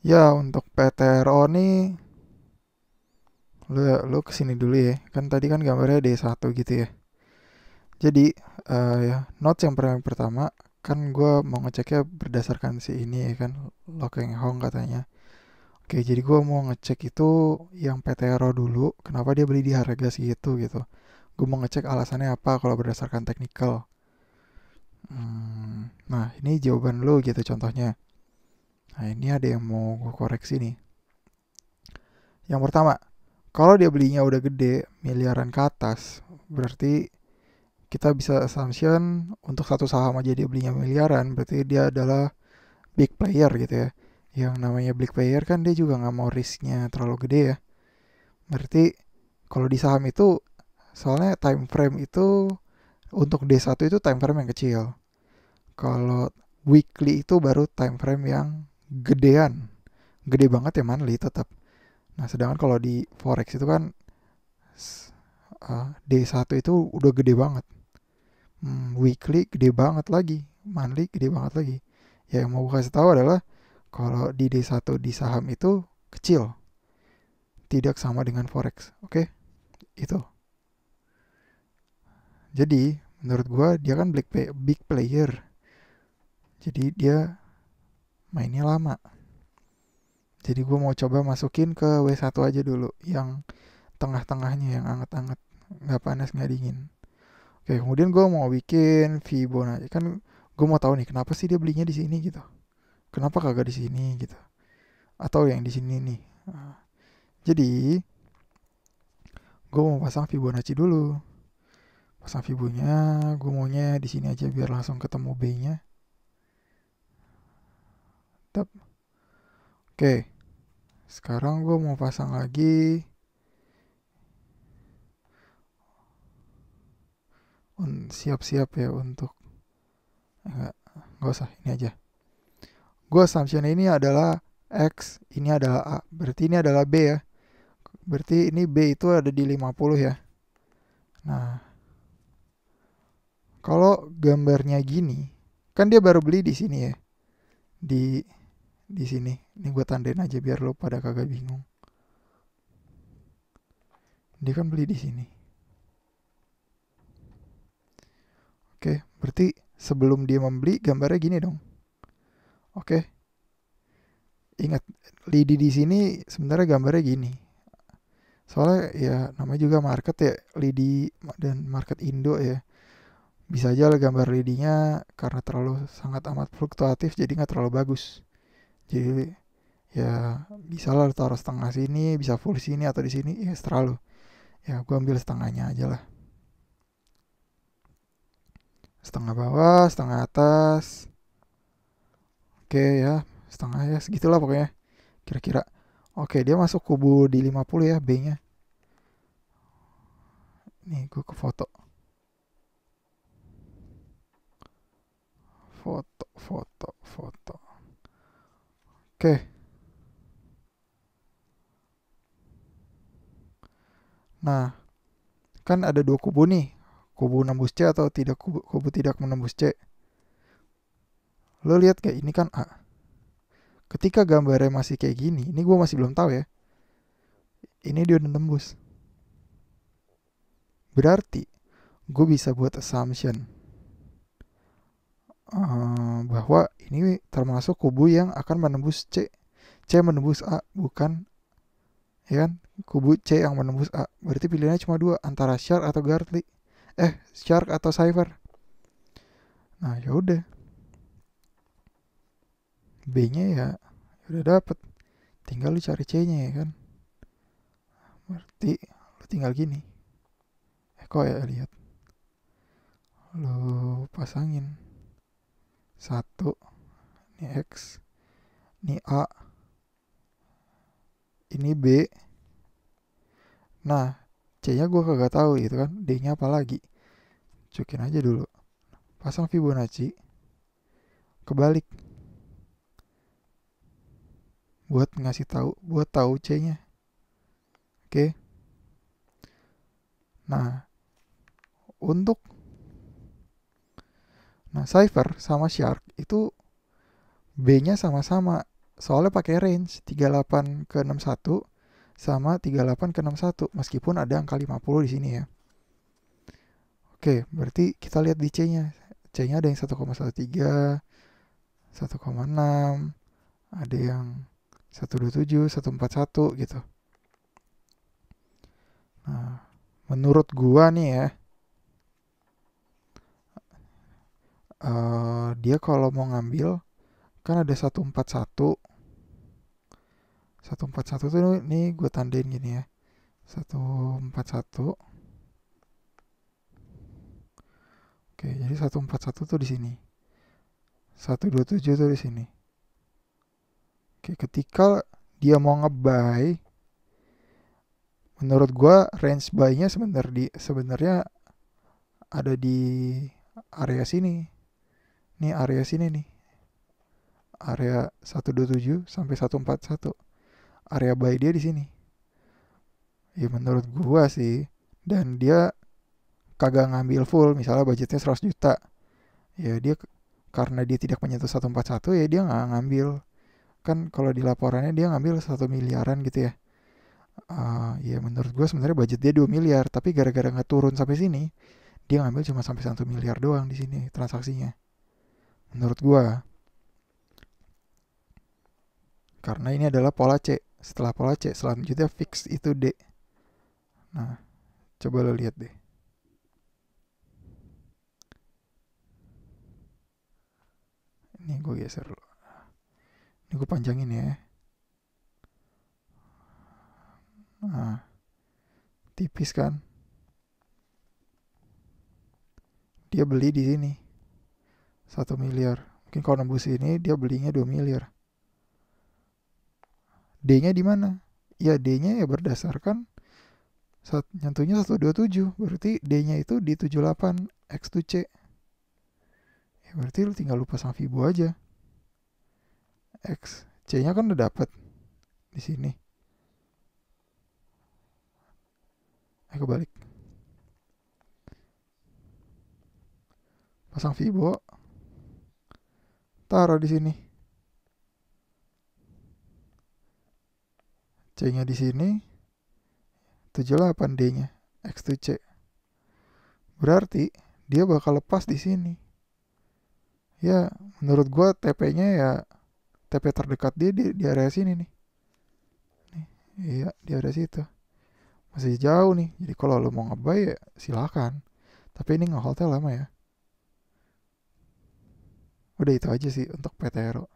Ya untuk PTRO nih lu, lu kesini dulu ya kan tadi kan gambarnya D1 gitu ya jadi uh, ya notes yang pertama kan gue mau ngeceknya berdasarkan si ini ya kan Lokeng Hong katanya oke jadi gue mau ngecek itu yang PTRO dulu kenapa dia beli di harga segitu gitu gue mau ngecek alasannya apa kalau berdasarkan technical hmm, nah ini jawaban lu gitu contohnya Nah ini ada yang mau gue koreksi nih. Yang pertama, kalau dia belinya udah gede, miliaran ke atas, berarti kita bisa assumption untuk satu saham aja dia belinya miliaran, berarti dia adalah big player gitu ya. Yang namanya big player kan dia juga nggak mau risknya terlalu gede ya. Berarti kalau di saham itu, soalnya time frame itu untuk D1 itu time frame yang kecil. Kalau weekly itu baru time frame yang gedean gede banget ya manly tetap nah sedangkan kalau di forex itu kan eh, D1 itu udah gede banget hmm, weekly gede banget lagi manly gede banget lagi ya yang mau gue kasih tahu adalah kalau di D1 di saham itu kecil tidak sama dengan forex oke okay? itu jadi menurut gue dia kan big player jadi dia mainnya lama. Jadi gue mau coba masukin ke W1 aja dulu, yang tengah-tengahnya yang anget-anget, Gak panas gak dingin. Oke, kemudian gue mau bikin Fibonacci. Kan gue mau tahu nih kenapa sih dia belinya di sini gitu. Kenapa kagak di sini gitu. Atau yang di sini nih. Ah. Jadi gue mau pasang Fibonacci dulu. Pasang Fibonya, gue maunya di sini aja biar langsung ketemu B-nya mantap oke sekarang gue mau pasang lagi siap-siap ya untuk enggak eh, nggak usah ini aja gue assumption ini adalah X ini adalah A berarti ini adalah B ya berarti ini B itu ada di 50 ya nah kalau gambarnya gini kan dia baru beli di sini ya di di sini. Ini gue tandain aja biar lo pada kagak bingung. Dia kan beli di sini. Oke, berarti sebelum dia membeli gambarnya gini dong. Oke. Ingat, lidi di sini sebenarnya gambarnya gini. Soalnya ya namanya juga market ya, lidi dan market Indo ya bisa aja gambar lidinya karena terlalu sangat amat fluktuatif jadi nggak terlalu bagus jadi ya bisa lah taruh setengah sini bisa full sini atau di sini ya terlalu. ya gue ambil setengahnya aja lah setengah bawah setengah atas oke ya setengah ya segitulah pokoknya kira-kira oke dia masuk kubu di 50 ya B nya nih gue ke foto foto foto foto Oke. Nah, kan ada dua kubu nih. Kubu menembus C atau tidak kubu, kubu tidak menembus C. Lo lihat kayak ini kan A. Ketika gambarnya masih kayak gini, ini gue masih belum tahu ya. Ini dia udah nembus. Berarti gue bisa buat assumption uh, bahwa ini termasuk kubu yang akan menembus C. C menembus A, bukan ya kan? Kubu C yang menembus A. Berarti pilihannya cuma dua, antara Shark atau Gartley. Eh, Shark atau Cypher. Nah, yaudah udah. B-nya ya, ya udah dapet. Tinggal lu cari C-nya ya kan. Berarti lu tinggal gini. Eh, kok ya lihat. Lu pasangin. Satu ini X ini A ini B nah C nya gue kagak tahu gitu kan D nya apa lagi Cukin aja dulu pasang Fibonacci kebalik buat ngasih tahu buat tahu C nya oke nah untuk nah cipher sama shark itu B-nya sama-sama. Soalnya pakai range 38 ke 61 sama 38 ke 61 meskipun ada angka 50 di sini ya. Oke, berarti kita lihat di C-nya. C-nya ada yang 1,13, 1,6, ada yang 127, 141 gitu. Nah, menurut gua nih ya, uh, dia kalau mau ngambil kan ada 141 141 tuh nih gue tandain gini ya 141 Oke, jadi 141 tuh di sini. 127 tuh di sini. Oke, ketika dia mau ngebay menurut gue range buy-nya sebenarnya di sebenarnya ada di area sini. Nih area sini nih area 127 sampai 141. Area buy dia di sini. Ya menurut gua sih dan dia kagak ngambil full misalnya budgetnya 100 juta. Ya dia karena dia tidak menyentuh 141 ya dia nggak ngambil. Kan kalau di laporannya dia ngambil satu miliaran gitu ya. Uh, ya menurut gua sebenarnya budget dia 2 miliar tapi gara-gara nggak turun sampai sini dia ngambil cuma sampai satu miliar doang di sini transaksinya menurut gua karena ini adalah pola C. Setelah pola C, selanjutnya fix itu D. Nah, coba lo lihat deh. Ini gue geser lo. Ini gue panjangin ya. Nah, tipis kan? Dia beli di sini. satu miliar. Mungkin kalau nembus ini dia belinya dua miliar. D-nya di mana? Ya D-nya ya berdasarkan saat nyentuhnya 127. Berarti D-nya itu di 78 x tujuh c Ya, berarti lu tinggal lupa pasang Fibo aja. X. C-nya kan udah dapat di sini. Aku eh, balik. Pasang Fibo. Taruh di sini. C-nya di sini 78D-nya x tuh c Berarti dia bakal lepas di sini. Ya, menurut gua TP-nya ya TP terdekat dia di, di area sini nih. Nih, iya, di area situ. Masih jauh nih. Jadi kalau lo mau ngebay ya silakan. Tapi ini ngehotel lama ya. Udah itu aja sih untuk PTRO.